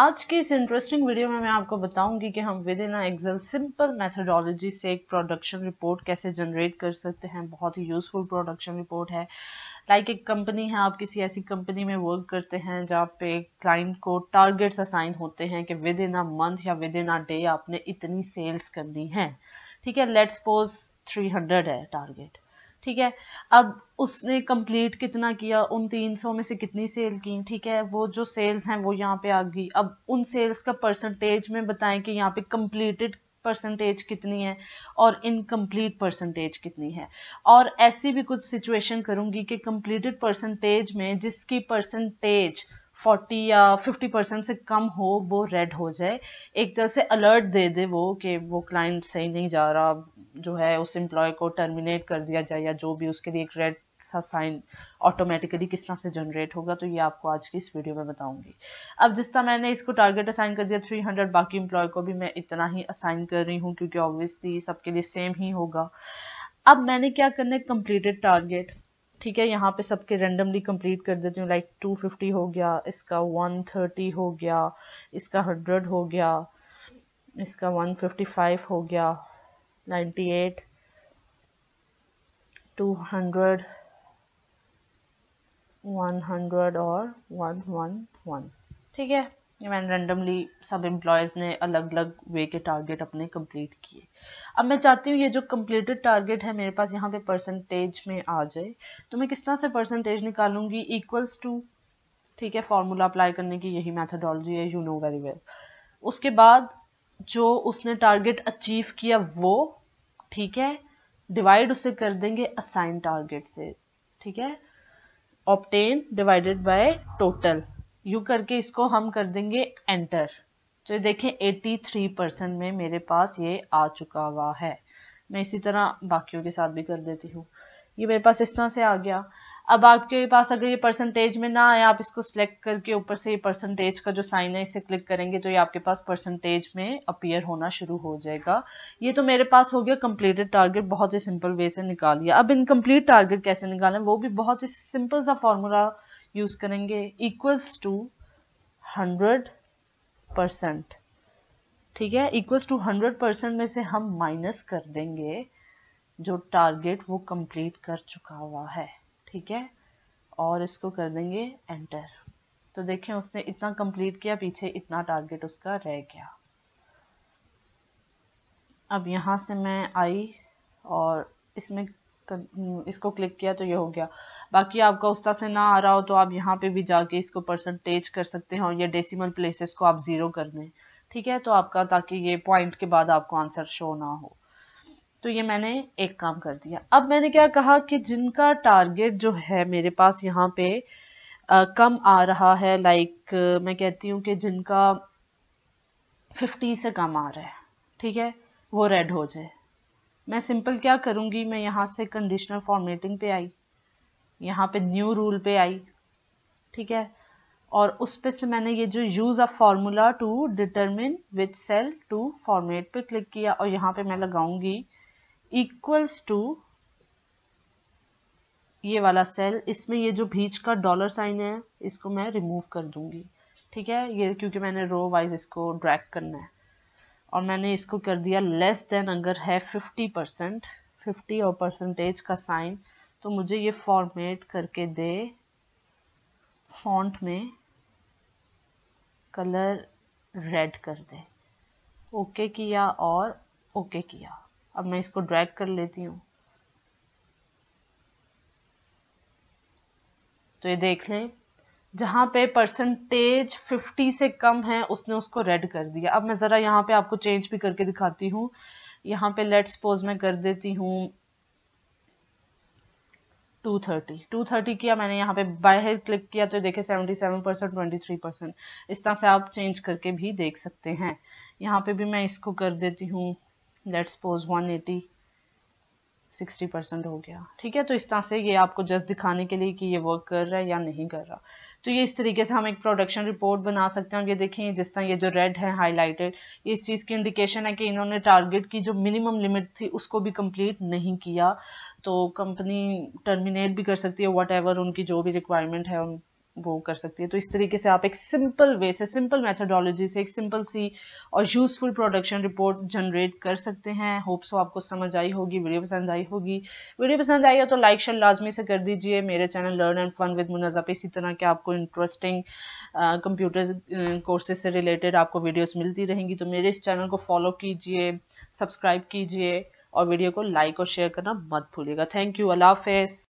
आज के इस इंटरेस्टिंग वीडियो में मैं आपको बताऊंगी कि हम within excel simple methodology से एक प्रोडक्शन रिपोर्ट कैसे जनरेट कर सकते हैं बहुत ही यूज़फुल प्रोडक्शन रिपोर्ट है लाइक like एक कंपनी है आप किसी ऐसी कंपनी में वर्क करते हैं जहाँ पे क्लाइंट को टारगेट्स असाइन होते हैं कि विद इन अ मंथ या विद इन अ डे आपने इतनी सेल्स करनी है ठीक है लेट्स सपोज थ्री है टारगेट ठीक है अब उसने कंप्लीट कितना किया उन 300 में से कितनी सेल की ठीक है वो जो सेल्स हैं वो यहाँ पे आ गई अब उन सेल्स का परसेंटेज में बताएं कि यहाँ पे कंप्लीटेड परसेंटेज कितनी है और इनकम्प्लीट परसेंटेज कितनी है और ऐसी भी कुछ सिचुएशन करूंगी कि कंप्लीटेड परसेंटेज में जिसकी परसेंटेज 40 या 50 परसेंट से कम हो वो रेड हो जाए एक तरह से अलर्ट दे दे वो कि वो क्लाइंट सही नहीं जा रहा जो है उस एम्प्लॉय को टर्मिनेट कर दिया जाए या जो भी उसके लिए एक रेड सा साइन ऑटोमेटिकली किस तरह से जनरेट होगा तो ये आपको आज की इस वीडियो में बताऊंगी अब जिस तरह मैंने इसको टारगेट असाइन कर दिया 300 बाकी एम्प्लॉय को भी मैं इतना ही असाइन कर रही हूँ क्योंकि ऑब्वियसली सबके लिए सेम ही होगा अब मैंने क्या करना है कम्प्लीटेड टारगेट ठीक है यहाँ पे सबके रेंडमली कंप्लीट कर देती हूँ लाइक टू हो गया इसका वन हो गया इसका हंड्रेड हो गया इसका 155 हो गया वन हंड्रेड और वन वन वन ठीक है मैंने रैंडमली सब एम्प्लॉयज़ ने अलग अलग वे के टारगेट अपने कंप्लीट किए अब मैं चाहती हूँ ये जो कंप्लीटेड टारगेट है मेरे पास यहाँ पे परसेंटेज में आ जाए तो मैं किस तरह से परसेंटेज निकालूंगी इक्वल्स टू ठीक है फॉर्मूला अप्लाई करने की यही मैथडोलॉजी है यू नो वेरी वेल उसके बाद जो उसने टारगेट अचीव किया वो ठीक है डिवाइड उसे कर देंगे असाइन टारगेट से ठीक है obtain divided by total you करके इसको हम कर देंगे एंटर तो देखें 83 परसेंट में मेरे पास ये आ चुका हुआ है मैं इसी तरह बाकियों के साथ भी कर देती हूँ ये मेरे पास इस तरह से आ गया अब आपके पास अगर ये परसेंटेज में ना आए आप इसको सिलेक्ट करके ऊपर से ये परसेंटेज का जो साइन है इसे क्लिक करेंगे तो ये आपके पास परसेंटेज में अपीयर होना शुरू हो जाएगा ये तो मेरे पास हो गया कंप्लीटेड टारगेट बहुत ही सिंपल वे से निकाल लिया अब इनकम्प्लीट टारगेट कैसे निकालें वो भी बहुत ही सिंपल सा फॉर्मूला यूज करेंगे इक्वल्स टू हंड्रेड परसेंट ठीक है इक्वल्स टू हंड्रेड परसेंट में से हम माइनस कर देंगे जो टारगेट वो कंप्लीट कर चुका हुआ है ठीक है और इसको कर देंगे एंटर तो देखें उसने इतना कंप्लीट किया पीछे इतना टारगेट उसका रह गया अब यहाँ से मैं आई और इसमें इसको क्लिक किया तो ये हो गया बाकी आपका उस से ना आ रहा हो तो आप यहाँ पे भी जाके इसको परसेंटेज कर सकते हैं और ये डेसिमल प्लेसेस को आप ज़ीरो कर दें ठीक है तो आपका ताकि ये पॉइंट के बाद आपको आंसर शो ना हो तो ये मैंने एक काम कर दिया अब मैंने क्या कहा कि जिनका टारगेट जो है मेरे पास यहाँ पे आ, कम आ रहा है लाइक मैं कहती हूँ कि जिनका 50 से कम आ रहा है ठीक है वो रेड हो जाए मैं सिंपल क्या करूँगी मैं यहाँ से कंडीशनल फॉर्मेटिंग पे आई यहाँ पे न्यू रूल पे आई ठीक है और उस पे से मैंने ये जो use of formula to determine which cell to format पे क्लिक किया और यहाँ पे मैं लगाऊंगी इक्वल्स टू ये वाला सेल इसमें ये जो भीच का डॉलर साइन है इसको मैं रिमूव कर दूंगी ठीक है ये क्योंकि मैंने रो वाइज इसको ड्रैग करना है और मैंने इसको कर दिया लेस देन अगर है फिफ्टी परसेंट फिफ्टी और परसेंटेज का साइन तो मुझे ये फॉर्मेट करके दे फॉन्ट में कलर रेड कर दे ओके किया और ओके किया अब मैं इसको ड्रैग कर लेती हूँ तो ये देख लें जहाँ पे परसेंटेज 50 से कम है उसने उसको रेड कर दिया अब मैं ज़रा यहाँ पे आपको चेंज भी करके दिखाती हूँ यहाँ पे लेट सपोज मैं कर देती हूँ 230 230 किया मैंने यहाँ पे बाहर क्लिक किया तो देखे 77 परसेंट ट्वेंटी परसेंट इस तरह से आप चेंज करके भी देख सकते हैं यहाँ पे भी मैं इसको कर देती हूँ लेट सपोज 180 सिक्सटी हो गया ठीक है तो इस तरह से ये आपको जस्ट दिखाने के लिए कि ये वर्क कर रहा है या नहीं कर रहा तो ये इस तरीके से हम एक प्रोडक्शन रिपोर्ट बना सकते हैं ये देखें जिस तरह ये जो रेड है हाईलाइटेड ये इस चीज़ की इंडिकेशन है कि इन्होंने टारगेट की जो मिनिमम लिमिट थी उसको भी कंप्लीट नहीं किया तो कंपनी टर्मिनेट भी कर सकती है वट उनकी जो भी रिक्वायरमेंट है वो कर सकती है तो इस तरीके से आप एक सिंपल वे से सिंपल मेथडोलॉजी से एक सिंपल सी और यूज़फुल प्रोडक्शन रिपोर्ट जनरेट कर सकते हैं होप सो आपको समझ आई होगी वीडियो पसंद आई होगी वीडियो पसंद आई हो तो लाइक शेयर लाजमी से कर दीजिए मेरे channel learn and fun with Munaja पे इसी तरह के आपको इंटरेस्टिंग कंप्यूटर कोर्सेज से रिलेटेड आपको वीडियोज मिलती रहेंगी तो मेरे इस चैनल को फॉलो कीजिए सब्सक्राइब कीजिए और वीडियो को लाइक और शेयर करना मत भूलिएगा थैंक यू अल्लाह हाफिज़